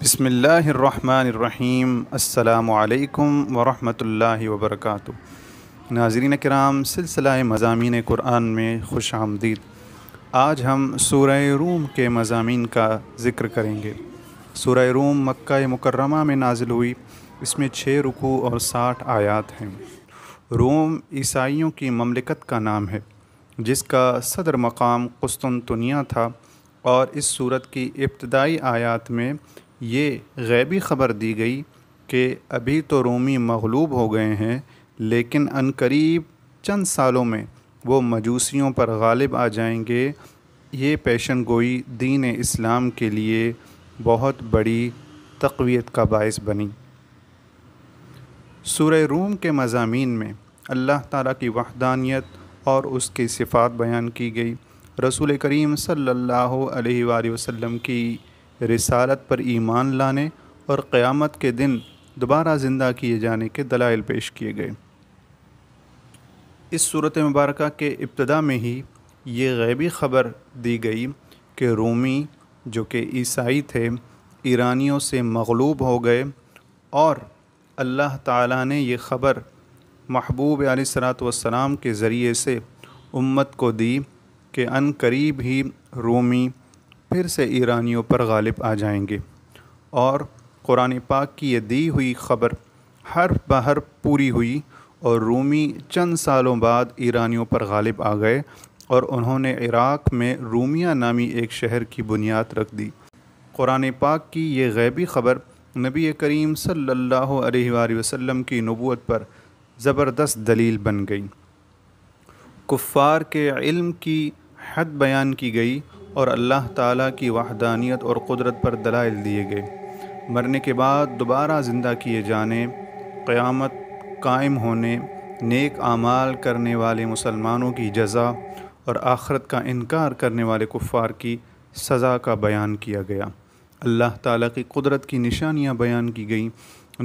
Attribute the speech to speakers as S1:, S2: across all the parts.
S1: बसमीम् अल्लाम वरहमल वबरक नाजरीन कराम सिलसिला मजामी क़ुरान में खुश आमदीद आज हम सूर रूम के मजामी का ज़िक्र करेंगे सूर रूम मक्का मुकर्रमा में नाजिल हुई इसमें छः रुकू और साठ आयात हैं रोम ईसाइयों की ममलिकत का नाम है जिसका सदर मकाम कुस्तुनतनिया था और इस सूरत की इब्तदाई आयात में ये गैबी ख़बर दी गई कि अभी तो रोमी मगलूब हो गए हैं लेकिन अनकरीब चंद सालों में वो मजूसियों पर गालिब आ जाएंगे ये पेशन गोई दीन इस्लाम के लिए बहुत बड़ी तकवीत का बायस बनी सूर रूम के मजामी में अल्लाह ताला की वहदानियत और उसकी सिफ़ात बयान की गई रसूल करीम सल्लल्लाहु अलैहि वसल्लम की रिसालत पर ईमान लाने और क़यामत के दिन दोबारा ज़िंदा किए जाने के दलाइल पेश किए गए इस सूरत मुबारक के इब्तदा में ही ये गैबी ख़बर दी गई कि रोमी जो कि ईसाई थे ईरानियों से मगलूब हो गए और अल्लाह ताला ने यह ख़बर महबूब सलाम के ज़रिए से उम्मत को दी कि अन करीब ही रोमी फिर से ईरानियों पर गालिब आ जाएंगे और कुरान पाक की ये दी हुई खबर हर बहर पूरी हुई और रूमी चंद सालों बाद ईरानियों पर गालिब आ गए और उन्होंने इराक़ में रूमिया नामी एक शहर की बुनियाद रख दी कुरान पाक की ये गैबी ख़बर नबी करीम सल्लल्लाहु अलैहि वसल्लम की नबूत पर ज़बरदस्त दलील बन गई कुफ़ार के इल्म की हद बयान की गई और अल्लाह ताला की वाहदानियत और क़ुदरत पर दलाइल दिए गए मरने के बाद दोबारा ज़िंदा किए जाने क़यामत कायम होने नेक आमाल करने वाले मुसलमानों की जजा और आखरत का इनकार करने वाले कुफ़ार की सज़ा का बयान किया गया अल्लाह ताला की कुदरत की निशानियाँ बयान की गई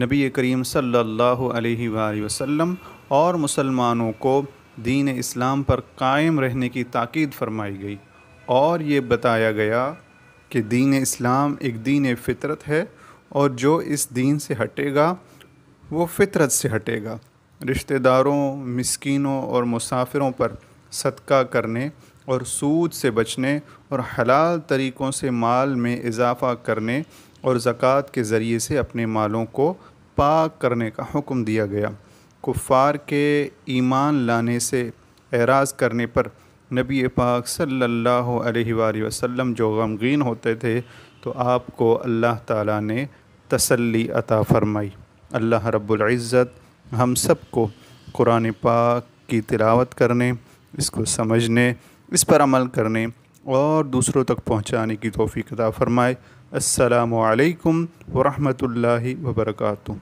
S1: नबी करीम सल्लल्लाहु अलैहि वसल्लम और मुसलमानों को दीन इस्लाम पर कायम रहने की ताकीद फरमाई गई और ये बताया गया कि दीन इस्लाम एक दीन फितरत है और जो इस दीन से हटेगा वो फितरत से हटेगा रिश्तेदारों मिसकीनों और मुसाफिरों पर सदका करने और सूद से बचने और हलाल तरीक़ों से माल में इजाफ़ा करने और ज़क़़त के ज़रिए से अपने मालों को पाक करने का हुक्म दिया गया कुफ़ार के ईमान लाने से एराज़ करने पर नबी पाक सल्लल्लाहु अलैहि वसल्लम जो गमगीन होते थे तो आपको अल्लाह ताला ने तसल्ली अता फरमाई अल्लाह रब्बुल इज़्ज़त हम सबको कुरान पाक की तिलावत करने इसको समझने इस पर अमल करने और दूसरों तक पहुँचाने की तोफ़ी अदा फ़रमाए असलकम वरहमल वर्का